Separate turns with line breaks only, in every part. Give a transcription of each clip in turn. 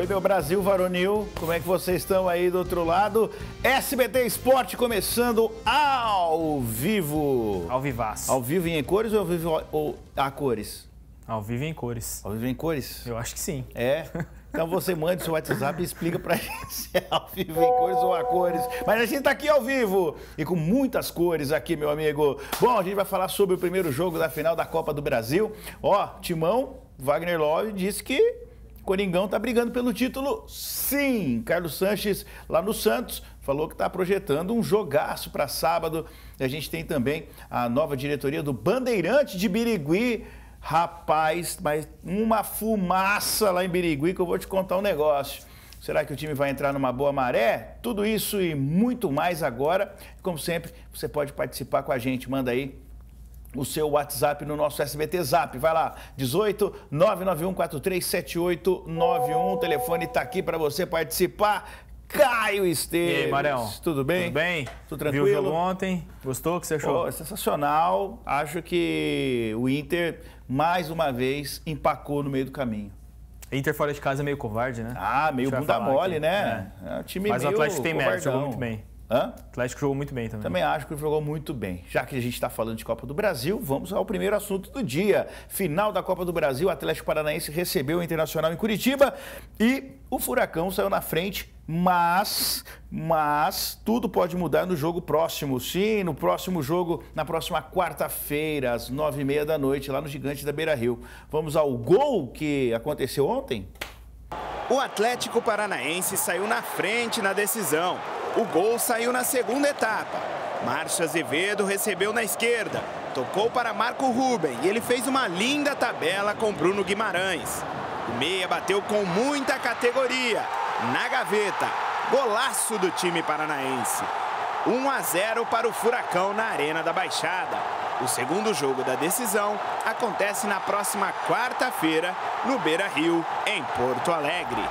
Oi, meu Brasil varonil, como é que vocês estão aí do outro lado? SBT Esporte começando ao vivo. Ao vivaço. Ao vivo em cores ou ao vivo ou a cores? Ao vivo em cores. Ao vivo em cores? Eu acho que sim. É? Então você manda seu WhatsApp e explica pra gente se é ao vivo em cores ou a cores. Mas a gente tá aqui ao vivo e com muitas cores aqui, meu amigo. Bom, a gente vai falar sobre o primeiro jogo da final da Copa do Brasil. Ó, Timão, Wagner Love disse que Coringão está brigando pelo título, sim. Carlos Sanches, lá no Santos, falou que está projetando um jogaço para sábado. A gente tem também a nova diretoria do Bandeirante de Birigui. Rapaz, mas uma fumaça lá em Birigui que eu vou te contar um negócio. Será que o time vai entrar numa boa maré? Tudo isso e muito mais agora. Como sempre, você pode participar com a gente. Manda aí o seu WhatsApp no nosso SBT Zap. Vai lá, 18 991 O telefone está aqui para você participar. Caio Esteves. E aí, Marão? Tudo bem? Tudo bem? Tudo tranquilo? Viu o jogo ontem? Gostou? O que você achou? sensacional. Acho que o Inter, mais uma vez, empacou no meio do caminho. Inter fora de casa é meio covarde, né? Ah, meio bunda mole, aqui. né? É. É um time Mas meio o Atlético tem mérito, jogou muito bem. Hã? O Atlético jogou muito bem também. Também acho que jogou muito bem. Já que a gente está falando de Copa do Brasil, vamos ao primeiro assunto do dia. Final da Copa do Brasil, o Atlético Paranaense recebeu o Internacional em Curitiba e o Furacão saiu na frente, mas, mas tudo pode mudar no jogo próximo. Sim, no próximo jogo, na próxima quarta-feira, às nove e meia da noite, lá no Gigante da Beira Rio. Vamos ao gol que aconteceu ontem? O Atlético Paranaense saiu na frente na decisão. O gol saiu na segunda etapa. Márcio Azevedo recebeu na esquerda, tocou para Marco Ruben e ele fez uma linda tabela com Bruno Guimarães. O meia bateu com muita categoria, na gaveta, golaço do time paranaense. 1 a 0 para o Furacão na Arena da Baixada. O segundo jogo da decisão acontece na próxima quarta-feira no Beira Rio, em Porto Alegre.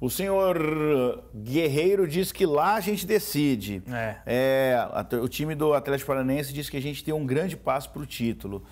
O senhor eh, Guerreiro diz que lá a gente decide. É. É, o time do Atlético Paranaense diz que a gente tem um grande passo para o título.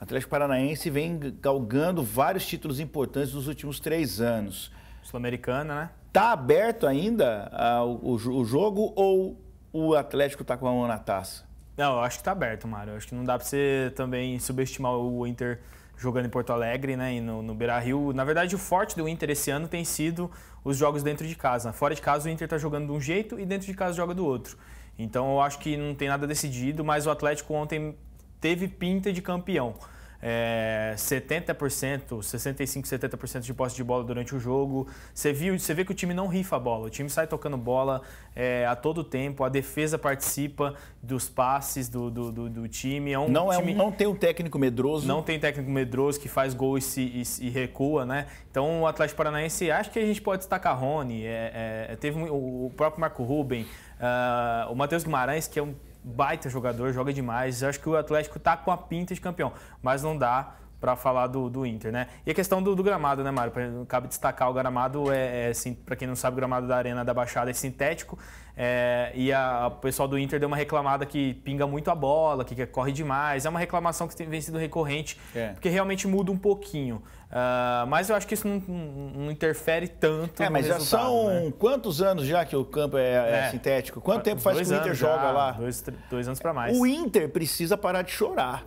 O Atlético Paranaense vem galgando vários títulos importantes nos últimos três anos. Sul-Americana, né? Tá aberto ainda o, o, jogo ou o Atlético tá com a mão na taça? Não, eu acho que tá aberto, Mário. Eu acho que não dá para você também subestimar o
Inter jogando em Porto Alegre né, e no, no Beira-Rio. Na verdade, o forte do Inter esse ano tem sido os jogos dentro de casa. Fora de casa, o Inter está jogando de um jeito e dentro de casa joga do outro. Então, eu acho que não tem nada decidido, mas o Atlético ontem teve pinta de campeão é, 70%, 65%, 70% de posse de bola durante o jogo. Você, viu, você vê que o time não rifa a bola, o time sai tocando bola é, a todo tempo, a defesa participa dos passes do, do, do, do time. É um não, é time, É um, não
tem um técnico medroso. Não
tem técnico medroso que faz gol e, se, e, e recua, né? Então o Atlético Paranaense, acho que a gente pode destacar Rony, é, é teve o próprio Marco Ruben, uh, o Matheus Guimarães, que é um baita jogador, joga demais. Acho que o Atlético tá com a pinta de campeão, mas não dá para falar do, do Inter, né? E a questão do, do gramado, né, Mário? Cabe destacar o gramado é, é assim, para quem não sabe, o gramado da Arena da Baixada é sintético. É, e a, o pessoal do Inter deu uma reclamada que pinga muito a bola, que, que corre demais. É uma reclamação que tem, vem sido recorrente, é. porque realmente muda um pouquinho. Uh, mas eu acho que isso não, não interfere tanto.
É, mas já são né? quantos anos já que o campo é, é, é. sintético? Quanto tempo faz que o Inter joga já, lá? Dois, dois anos para mais. O Inter precisa parar de chorar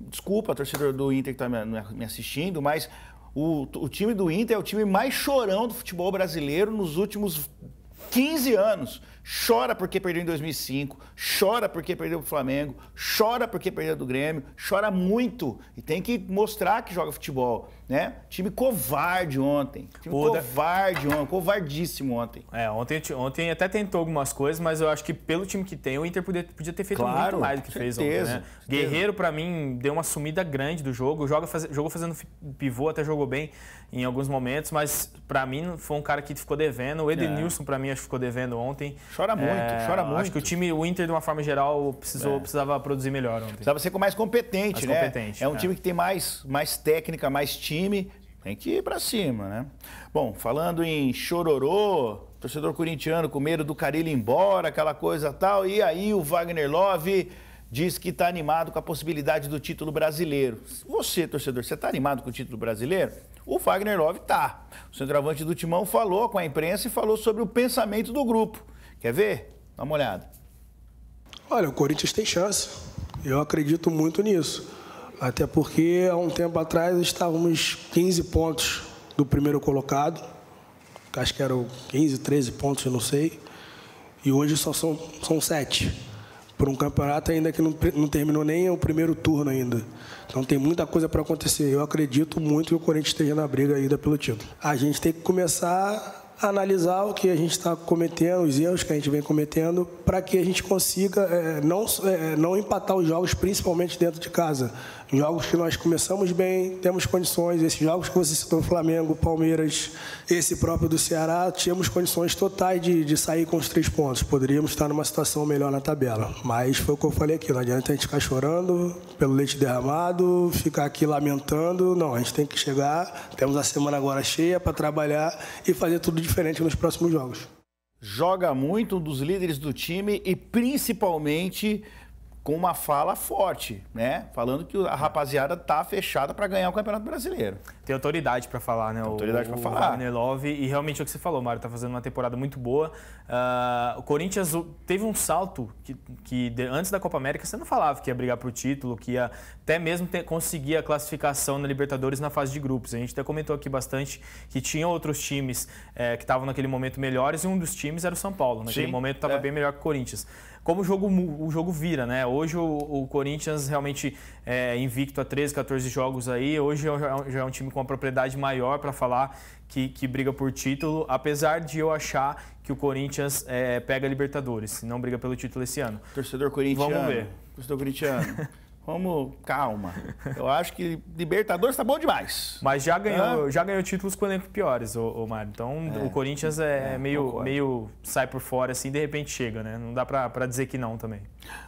desculpa, torcedor do Inter que está me, assistindo, mas o, o time do Inter é o time mais chorão do futebol brasileiro nos últimos 15 anos. Chora porque perdeu em 2005, chora porque perdeu o Flamengo, chora porque perdeu do Grêmio, chora muito e tem que mostrar que joga futebol né? Time covarde ontem. Time covarde ontem, covardíssimo ontem.
É, ontem, ontem até tentou algumas coisas, mas eu acho que pelo time que tem, o Inter podia, podia ter feito claro, muito mais do que certeza, fez ontem, né? Guerreiro, para mim, deu uma sumida grande do jogo. Joga, faz, jogou fazendo pivô, até jogou bem em alguns momentos, mas para mim foi um cara que ficou devendo. O Edenilson, é. para mim, acho que ficou devendo ontem. Chora muito, é, chora muito. Acho que o time, o Inter, de uma forma geral, precisou, é. precisava produzir melhor ontem. Precisava ser mais competente, mais né? Competente, é um é. time que
tem mais, mais técnica, mais time time tem que ir para cima, né? Bom, falando em chororô, torcedor corintiano com medo do Carilho ir embora, aquela coisa tal, e aí o Wagner Love diz que está animado com a possibilidade do título brasileiro. Você, torcedor, você está animado com o título brasileiro? O Wagner Love tá. O centroavante do Timão falou com a imprensa e falou sobre o pensamento do grupo. Quer ver? Dá uma olhada.
Olha, o Corinthians tem chance. Eu acredito muito nisso. Até porque há um tempo atrás estávamos 15 pontos do primeiro colocado, acho que eram 15, 13 pontos, eu não sei, e hoje só são, são 7. Por um campeonato ainda que não, não terminou nem o primeiro turno ainda. Então tem muita coisa para acontecer. Eu acredito muito que o Corinthians esteja na briga ainda pelo título. A gente tem que começar a analisar o que a gente está cometendo, os erros que a gente vem cometendo, para que a gente consiga é, não, é, não empatar os jogos, principalmente dentro de casa. Jogos que nós começamos bem, temos condições. Esses jogos que você citou, Flamengo, Palmeiras, esse próprio do Ceará, tínhamos condições totais de, de sair com os três pontos. Poderíamos estar numa situação melhor na tabela. Mas foi o que eu falei aqui, não adianta a gente ficar chorando pelo leite derramado, ficar aqui lamentando. Não, a gente tem que chegar, temos a semana agora cheia para trabalhar e
fazer tudo diferente nos próximos jogos. Joga muito, um dos líderes do time e principalmente com uma fala forte, né? Falando que a rapaziada tá fechada para ganhar o Campeonato Brasileiro. Tem autoridade para
falar, né? Tem autoridade para falar. Wagner Love e realmente é o que você falou, Mário, tá fazendo uma temporada muito boa. Uh, o Corinthians teve um salto que, que, antes da Copa América você não falava que ia brigar pro título, que ia até mesmo ter, conseguir a classificação na Libertadores na fase de grupos. A gente até comentou aqui bastante que tinha outros times é, que estavam naquele momento melhores e um dos times era o São Paulo. Naquele Sim, momento estava é. bem melhor que o Corinthians como o jogo, o jogo vira, né? Hoje o, o Corinthians realmente é invicto a 13, 14 jogos aí. Hoje é é já é um time com uma propriedade maior para falar que, que, briga por título, apesar de eu achar que o Corinthians é, pega Libertadores, não briga pelo título
esse ano. Torcedor corintiano. Vamos ver. Torcedor corintiano. Vamos, calma. Eu acho que Libertadores tá bom demais.
Mas já ganhou, ah. já ganhou títulos com elenco piores, o Mário. Então é, o Corinthians é, é meio, meio sai por fora, assim, de repente chega, né? Não dá para pra dizer
que não também.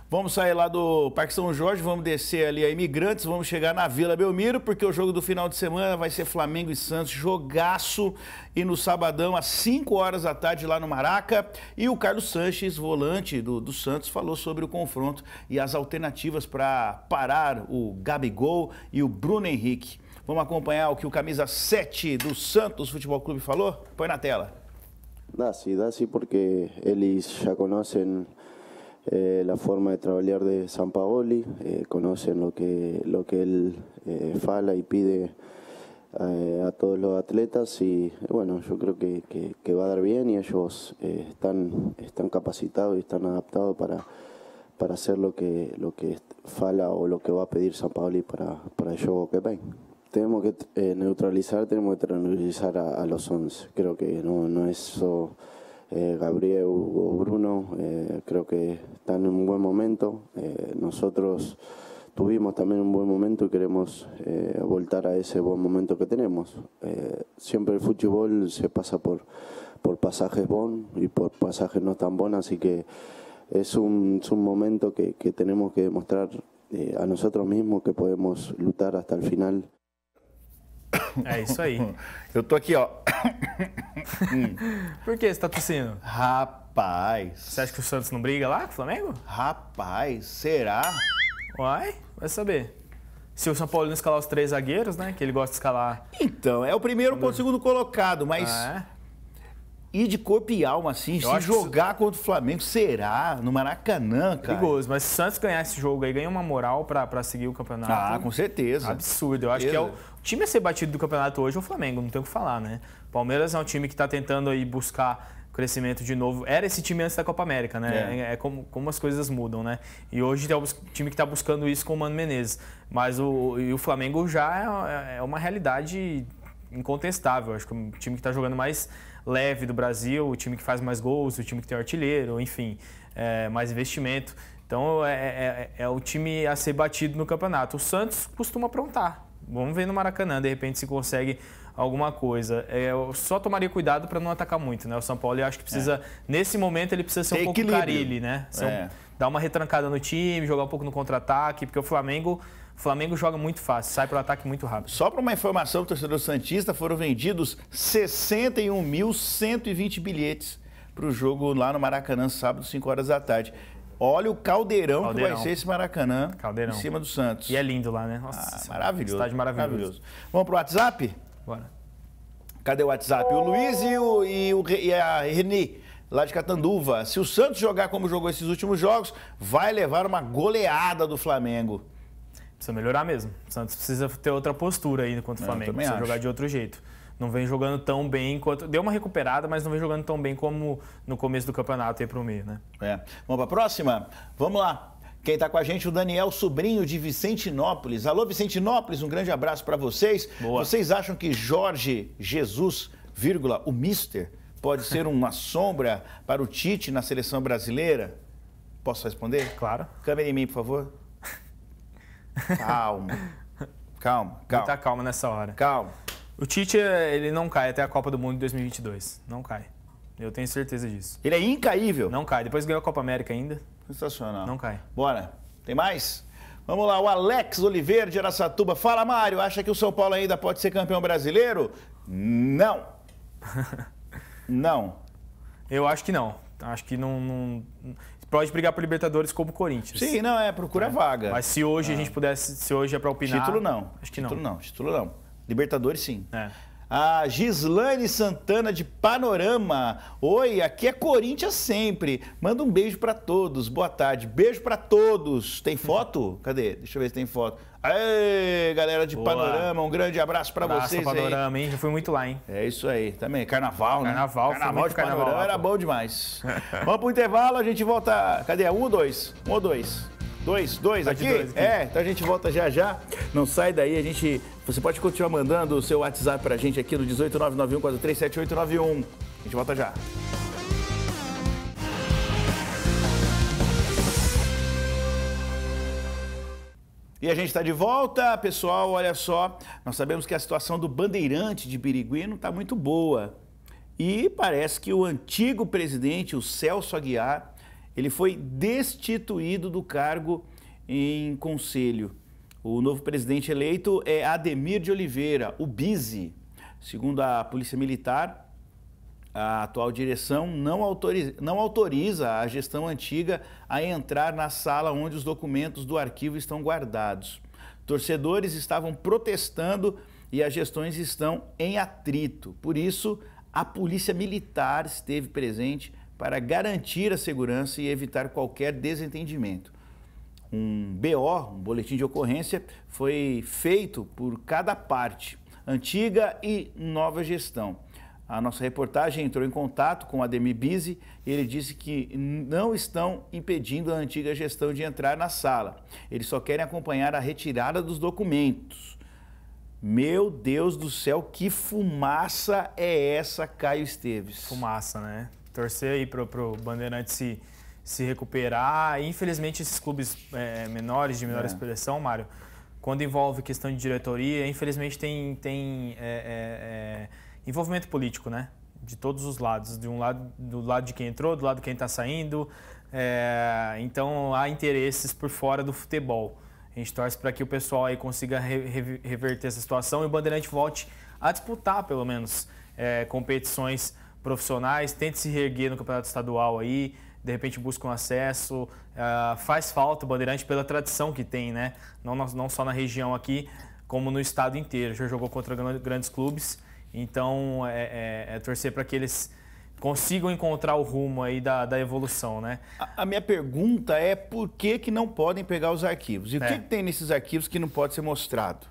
Vamos sair lá do Parque São Jorge, vamos descer ali a Imigrantes, vamos chegar na Vila Belmiro, porque o jogo do final de semana vai ser Flamengo e Santos, jogaço. E no sabadão, às 5 horas da tarde, lá no Maraca. E o Carlos Sanches, volante do, do Santos, falou sobre o confronto e as alternativas para parar o Gabigol e o Bruno Henrique. Vamos acompanhar o que o camisa 7 do Santos Futebol Clube falou? Põe na tela.
Dá sim, dá sim, porque eles já conhecem. Eh, la forma de trabajar de San Paoli, eh, conocen lo que, lo que él eh, fala y pide a todos los atletas y bueno, yo creo que, va a dar bien y ellos están, están capacitados y están adaptados para, para hacer lo que, lo que fala o lo que va a pedir San Paoli para, para el juego que ven. Tenemos que neutralizar, tenemos que neutralizar a, los 11, creo que no, no es... So, eh, Gabriel o Bruno, eh, creo que están en un buen momento. Eh, nosotros tuvimos también un buen momento y queremos voltar a ese buen momento que tenemos. siempre el fútbol se pasa por, por pasajes bon y por pasajes no tan bon, así que es un, momento que, que tenemos que demostrar a nosotros mismos que podemos luchar hasta el final.
É isso aí. Eu tô aqui,
ó.
Por que você tá tossindo? Rapaz. Você acha que o Santos não briga lá com o Flamengo? Rapaz, será? Uai, vai saber. Se o São Paulo não
escalar os três zagueiros, né? Que ele gosta de escalar. Então, é o primeiro Quando... ponto segundo colocado, mas é? ir de corpo e alma, assim, eu se jogar que... contra o Flamengo, será? No
Maracanã, cara. Perigoso, mas se o Santos ganhar esse jogo aí, ganha uma moral para seguir o campeonato. Ah, com certeza. Absurdo. Eu acho que é o, o time a ser batido do campeonato hoje é o Flamengo, não tem o que falar, né? Palmeiras é um time que está tentando aí buscar crescimento de novo. Era esse time antes da Copa América, né? É, é, é como, como as coisas mudam, né? E hoje tem tá o time que está buscando isso com o Mano Menezes. Mas o, e o Flamengo já é, é uma realidade incontestável. Acho que é um time que está jogando mais leve do Brasil, o time que faz mais gols, o time que tem artilheiro, enfim, é, mais investimento. Então é, é, é, é, o time a ser batido no campeonato. O Santos costuma aprontar. Vamos ver no Maracanã, de repente se consegue alguma coisa. É, eu só tomaria cuidado para não atacar muito, né? O São Paulo, eu acho que é. precisa, nesse momento, ele precisa ser tem um pouco equilíbrio. né? Um, dar uma retrancada no time, jogar um pouco no contra-ataque, porque o Flamengo o Flamengo joga muito fácil,
sai para o ataque muito rápido. Só para uma informação torcedor Santista, foram vendidos 61.120 bilhetes para o jogo lá no Maracanã, sábado, 5 horas da tarde. Olha o caldeirão, caldeirão, que vai ser esse Maracanã caldeirão. em cima do Santos. E é lindo lá, né? Nossa, ah, maravilhoso. Estádio maravilhoso. maravilhoso. Vamos para o WhatsApp? Bora. Cadê o WhatsApp? O Luiz e, o, e, o, e a Reni, lá de Catanduva. Se o Santos jogar como jogou esses últimos jogos, vai levar uma goleada do Flamengo. Precisa melhorar mesmo. O Santos
precisa ter outra postura aí contra o é, Flamengo. Precisa acho. jogar de outro jeito. Não vem jogando tão bem quanto. Deu uma
recuperada, mas não vem jogando tão bem como no começo do campeonato aí pro meio, né? É. Vamos pra próxima? Vamos lá. Quem está com a gente, o Daniel Sobrinho de Vicentinópolis. Alô, Vicentinópolis, um grande abraço para vocês. Boa. Vocês acham que Jorge Jesus, vírgula, o Mister, pode ser uma sombra para o Tite na seleção brasileira? Posso responder? Claro. Câmera em mim, por favor. Calma.
calma, calma. Muita calma nessa hora. Calma. O Tite, ele não cai até a Copa do Mundo de 2022.
Não cai. Eu tenho certeza disso. Ele é incaível? Não cai. Depois ganhou a Copa América ainda. Sensacional. Não cai. Bora. Tem mais? Vamos lá, o Alex Oliveira de Aracatuba. Fala, Mário, acha que o São Paulo ainda pode ser campeão brasileiro? Não. não. Eu acho que não. Acho que não, não pode brigar por
Libertadores como o Corinthians.
Sim, não, é, procura é. vaga. Mas se hoje ah. a é. gente pudesse, se hoje é para opinar. Título não. Acho que título não. não. Título não. Libertadores sim. É. A Gislane Santana de Panorama. Oi, aqui é Corinthians sempre. Manda um beijo para todos. Boa tarde. Beijo para todos. Tem foto? Cadê? Deixa eu ver se tem foto. Aê, galera de Boa. Panorama, um grande abraço para vocês Panorama, aí. hein? Já fui muito lá, hein? É isso aí. Também carnaval, né? Carnaval, carnaval de carnaval, Panorama lá, era bom demais. Vamos pro intervalo, a gente volta. Cadê? Um ou dois? Um ou dois? Dois, dois tá aqui? aqui? É, então a gente volta já já. Não sai daí, a gente. Você pode continuar mandando o seu WhatsApp pra gente aqui no 18991437891. A gente volta já. E a gente está de volta, pessoal. Olha só, nós sabemos que a situação do bandeirante de Birigui não está muito boa. E parece que o antigo presidente, o Celso Aguiar, ele foi destituído do cargo em conselho. O novo presidente eleito é Ademir de Oliveira, o Bizi. Segundo a Polícia Militar, a atual direção não autoriza, não autoriza a gestão antiga a entrar na sala onde os documentos do arquivo estão guardados. Torcedores estavam protestando e as gestões estão em atrito. Por isso, a Polícia Militar esteve presente para garantir a segurança e evitar qualquer desentendimento. Um BO, um boletim de ocorrência, foi feito por cada parte, antiga e nova gestão. A nossa reportagem entrou em contato com Ademir Bizi. Ele disse que não estão impedindo a antiga gestão de entrar na sala. Eles só querem acompanhar a retirada dos documentos. Meu Deus do céu, que fumaça é essa, Caio Esteves? Fumaça, né? torcer aí pro, pro Bandeirante se, se recuperar.
Infelizmente, esses clubes é, menores, de menor é. expressão, Mário, quando envolve questão de diretoria, infelizmente tem, tem é, é, é, envolvimento político, né? De todos os lados. De um lado, do lado de quem entrou, do lado de quem está saindo. É, então, há interesses por fora do futebol. A gente torce para que o pessoal aí consiga reverter essa situação e o Bandeirante volte a disputar, pelo menos, competições profissionais, tente se reerguer no campeonato estadual aí, de repente busca um acesso. Uh, faz falta o Bandeirante pela tradição que tem, né? Não, não só na região aqui, como no estado inteiro. Já jogou contra grandes clubes, então é, é, é torcer para que
eles consigam encontrar o rumo aí da, da evolução, né? A, a, minha pergunta é por que, que não podem pegar os arquivos? E é. o que, que, tem nesses arquivos que não pode ser mostrado?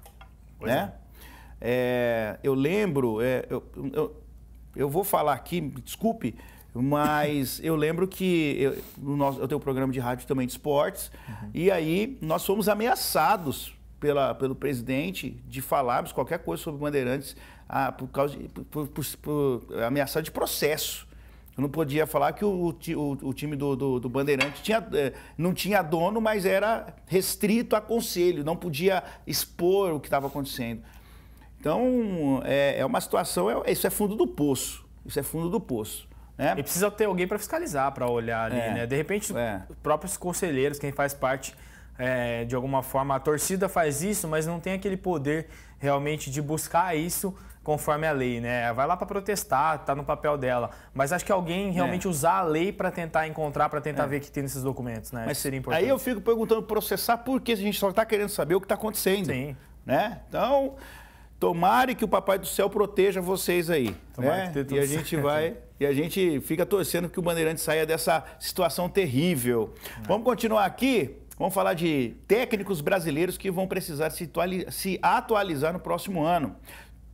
Pois né? É. É, eu lembro, é, eu, eu vou falar aqui, desculpe, mas eu lembro que eu, nosso, eu tenho um programa de rádio também de esportes, uhum. e aí nós fomos ameaçados pela, pelo presidente de falarmos qualquer coisa sobre Bandeirantes ah, por causa de, por, por, por, ameaçado de processo. Eu não podia falar que o, o, o time do, do, do Bandeirante tinha, eh, não tinha dono, mas era restrito a conselho, não podia expor o que estava acontecendo. Então, é, é uma situação, é, isso é fundo do poço. Isso é fundo do poço. Né? E precisa ter alguém para fiscalizar, para olhar ali, é, né? De repente, é. os próprios
conselheiros, quem faz parte é, de alguma forma, a torcida faz isso, mas não tem aquele poder realmente de buscar isso conforme a lei, né? Vai lá para protestar, tá no papel dela, mas acho que alguém é. realmente é. usar a lei para tentar encontrar, para tentar é. ver que tem nesses documentos, né? Mas seria importante. Aí
eu fico perguntando processar por que a gente só está querendo saber o que está acontecendo, Sim. né? Então Tomare que o Papai do Céu proteja vocês aí. Tomara né? que tudo e a gente certo. vai e a gente fica torcendo que o Bandeirante saia dessa situação terrível. É. Vamos continuar aqui. Vamos falar de técnicos brasileiros que vão precisar se, se atualizar no próximo ano.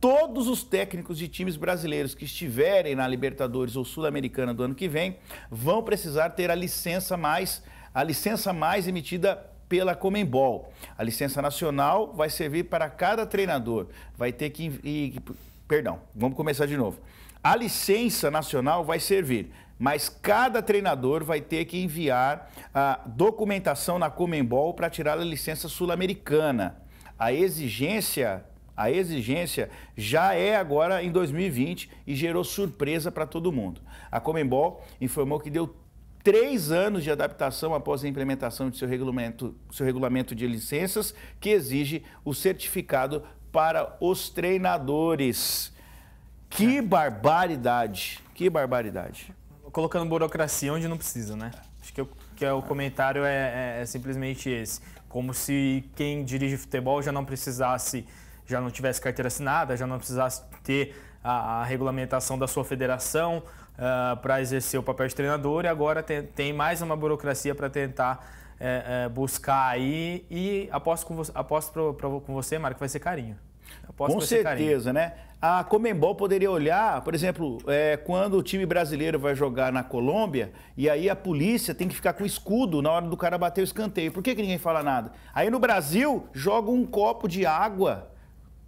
Todos os técnicos de times brasileiros que estiverem na Libertadores ou Sul-Americana do ano que vem vão precisar ter a licença mais a licença mais emitida pela Comembol. A licença nacional vai servir para cada treinador. Vai ter que. E, perdão, vamos começar de novo. A licença nacional vai servir, mas cada treinador vai ter que enviar a documentação na Comembol para tirar a licença sul-americana. A exigência a exigência já é agora em 2020 e gerou surpresa para todo mundo. A Comembol informou que deu três anos de adaptação após a implementação de seu regulamento, seu regulamento de licenças, que exige o certificado para os treinadores. Que é. barbaridade! Que barbaridade! Colocando burocracia onde não precisa, né? Acho que, eu, que é, o comentário
é, é, é simplesmente esse. Como se quem dirige futebol já não precisasse, já não tivesse carteira assinada, já não precisasse ter a, a regulamentação da sua federação, uh, ah, para exercer o papel de treinador e agora tem, tem mais uma burocracia para tentar eh, eh, buscar aí. E aposto com, vo aposto pro, pro, com você, Marco, que vai ser
carinho. Aposto com certeza, carinho. né? A Comembol poderia olhar, por exemplo, é, quando o time brasileiro vai jogar na Colômbia e aí a polícia tem que ficar com escudo na hora do cara bater o escanteio. Por que, que ninguém fala nada? Aí no Brasil, joga um copo de água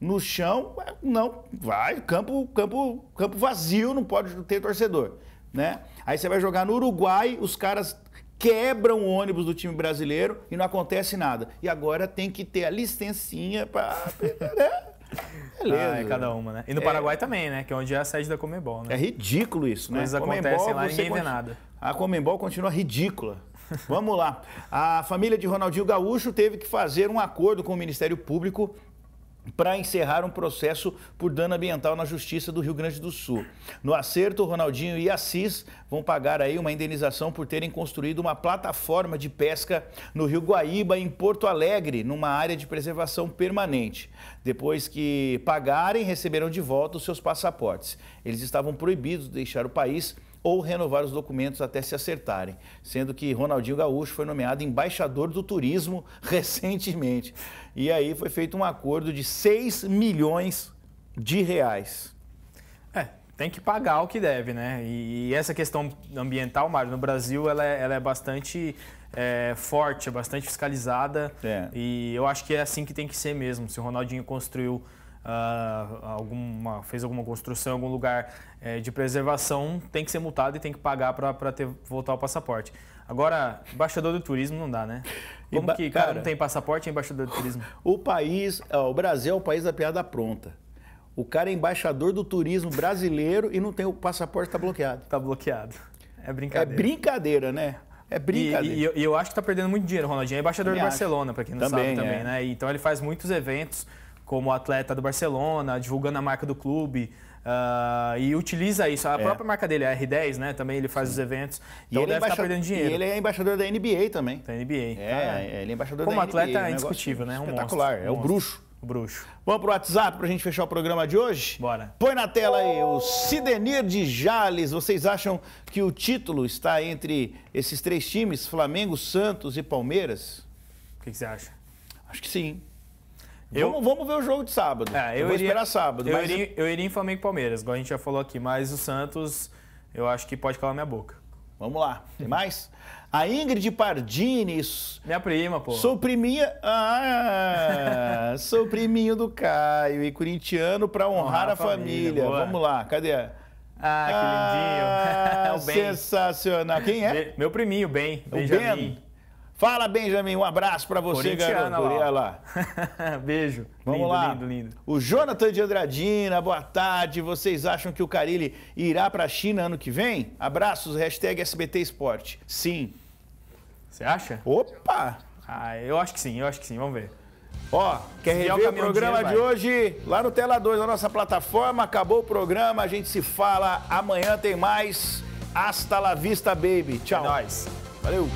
no chão, não, vai, campo, campo, campo vazio, não pode ter torcedor, né? Aí você vai jogar no Uruguai, os caras quebram o ônibus do time brasileiro e não acontece nada. E agora tem que ter a licencinha para né? Beleza. Ah, é cada uma, né? E no é. Paraguai
é... também, né? Que é onde é
a sede da Comebol né? É ridículo isso, né? Coisas acontecem lá e ninguém vê continu... nada. A Comembol continua ridícula. Vamos lá. A família de Ronaldinho Gaúcho teve que fazer um acordo com o Ministério Público para encerrar um processo por dano ambiental na Justiça do Rio Grande do Sul. No acerto, Ronaldinho e Assis vão pagar aí uma indenização por terem construído uma plataforma de pesca no Rio Guaíba, em Porto Alegre, numa área de preservação permanente. Depois que pagarem, receberão de volta os seus passaportes. Eles estavam proibidos de deixar o país ou renovar os documentos até se acertarem, sendo que Ronaldinho Gaúcho foi nomeado embaixador do turismo recentemente. E aí foi feito um acordo de 6 milhões de reais. É, tem que pagar o que deve,
né? E essa questão ambiental, Mário, no Brasil ela é, ela é bastante é, forte, é bastante fiscalizada. É. E eu acho que é assim que tem que ser mesmo. Se o Ronaldinho construiu ah, alguma, fez alguma construção em algum lugar é, de preservação, tem que ser multado e tem que pagar para voltar o passaporte. Agora, embaixador do turismo não dá, né? Como que cara, cara não tem passaporte é
embaixador do turismo? O país, ó, é, o Brasil é o país da piada pronta. O cara é embaixador do turismo brasileiro e não tem o passaporte, está bloqueado. Está bloqueado. É brincadeira. É brincadeira, né? É brincadeira. E, e, eu, e eu, acho que está
perdendo muito dinheiro, Ronaldinho. É embaixador de do Barcelona, para quem não também, sabe também, é. né? Então ele faz muitos eventos como atleta do Barcelona, divulgando a marca do clube. Uh, e utiliza isso. A é. própria marca dele, a R10, né? Também ele faz Sim. os eventos. Então ele é deve tá perdendo dinheiro. E ele
é embaixador da NBA também. Da NBA. É, ele é embaixador como da NBA. Como atleta é indiscutível, né? É um espetacular. É monstro, é um o bruxo. O bruxo. Vamos pro WhatsApp pra gente fechar o programa de hoje? Bora. Põe na tela aí o Sidenir de Jales. Vocês acham que o título está entre esses três times, Flamengo, Santos e Palmeiras? O que, que você acha? Acho que sim. Eu... Vamos, vamos ver o jogo de sábado. É, eu, eu vou iria, esperar sábado. Eu, mas... iria,
eu iria em Flamengo e Palmeiras, igual a gente já falou aqui, mas o Santos,
eu acho que pode calar minha boca. Vamos lá. Tem mais? A Ingrid Pardines. Minha prima, pô. Sou priminha. Ah, sou priminho do Caio e corintiano para honrar, honrar, a família. família. Vamos lá, cadê? Ah, ah que lindinho. Ah, ben. sensacional. Quem é? Meu priminho, Ben. O Benjamin. Ben. Fala, Benjamin, um abraço para você, garoto. Olha lá. Beijo. Vamos lindo, lá. Lindo, lindo. O Jonathan de Andradina, boa tarde. Vocês acham que o Carilli irá para a China ano que vem? Abraços, hashtag SBT Esporte. Sim. Você acha? Opa! Ah, eu acho que sim, eu acho que sim, vamos ver. Ó, quer rever o, o programa de vai. hoje? Lá no Tela 2, na nossa plataforma. Acabou o programa, a gente se fala. Amanhã tem mais. Hasta la vista, baby. Tchau. É nóis. Valeu.